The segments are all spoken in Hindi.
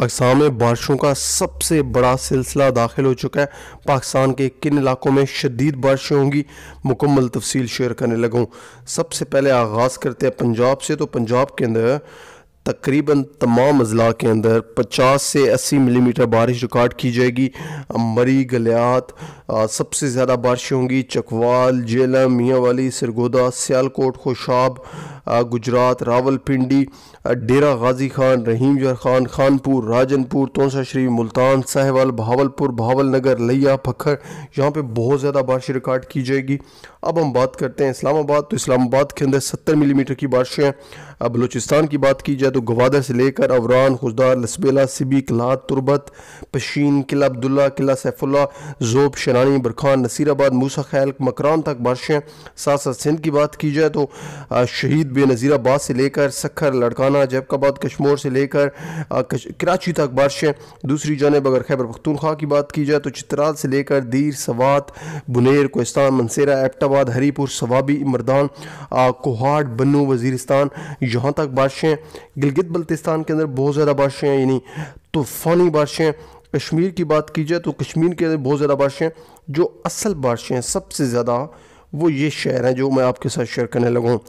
पाकिस्तान में बारिशों का सबसे बड़ा सिलसिला दाखिल हो चुका है पाकिस्तान के किन इलाकों में शदीद बारिशें होंगी मुकम्मल तफसील शेयर करने लगूँ सबसे पहले आगाज़ करते हैं पंजाब से तो पंजाब के अंदर तकरीबन तमाम अजला के अंदर 50 से 80 मिलीमीटर बारिश रिकॉर्ड की जाएगी मरी गलियात सबसे ज़्यादा बारिशें होंगी चकवाल जेलम मियाँ वाली सरगोदा सियालकोट खोशाब गुजरात रावलपिंडी डेरा गाजी खान रहीम जर खान खानपुर राजनपुर तोसा शरीफ मुल्तान साहवाल भावलपुर भावल नगर लिया पखर यहाँ पे बहुत ज़्यादा बारिश रिकॉर्ड की जाएगी अब हम बात करते हैं इस्लामाबाद तो इस्लामाबाद के अंदर सत्तर मिलीमीटर की बारिशें बलूचिस्तान की बात की जाए तो तो गवादर से लेकर अवरान खुजदार लसबेला सिबी कलात तुरबत पशीन किला अब्दुल्ला किला सैफुल्ला जोब शनानी बरखान नसीराबाद मूसा खैल मकरान तक बारिशें साथ साथ सिंध की बात की जाए तो शहीद बेनज़ीराबाद से लेकर सखर लड़काना जैबकाबाद कश्मोर से लेकर कराची तक बारिशें दूसरी जानब अगर खैबर पख्तूनख्वा की बात की जाए तो चित्राल से लेकर दीर सवात बुनेर कोस्तान मनसेरा एपटाबाद हरीपुर सवाबी मरदान कोहाट बनू वजीरस्तान यहाँ तक बारिशें गिलगित बल्तिस्तान के अंदर बहुत ज़्यादा बारिशें हैं यानी तूफ़ानी तो बारिशें कश्मीर की बात की जाए तो कश्मीर के अंदर बहुत ज़्यादा बारिशें जो असल बारिशें सबसे ज़्यादा वो ये शहर हैं जो मैं आपके साथ शेयर करने लगा हूँ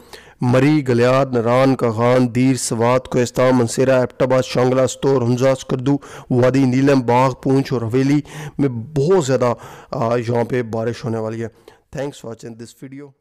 मरी गलियाद नरान खान दीर सवात कोस्तान मनसेरा एपटाबाद शांगला स्तौर हमजा करदू वादी नीलम बाग पूंछ और हवेली में बहुत ज़्यादा यहाँ पे बारिश होने वाली है थैंक्स वॉचिंग दिस वीडियो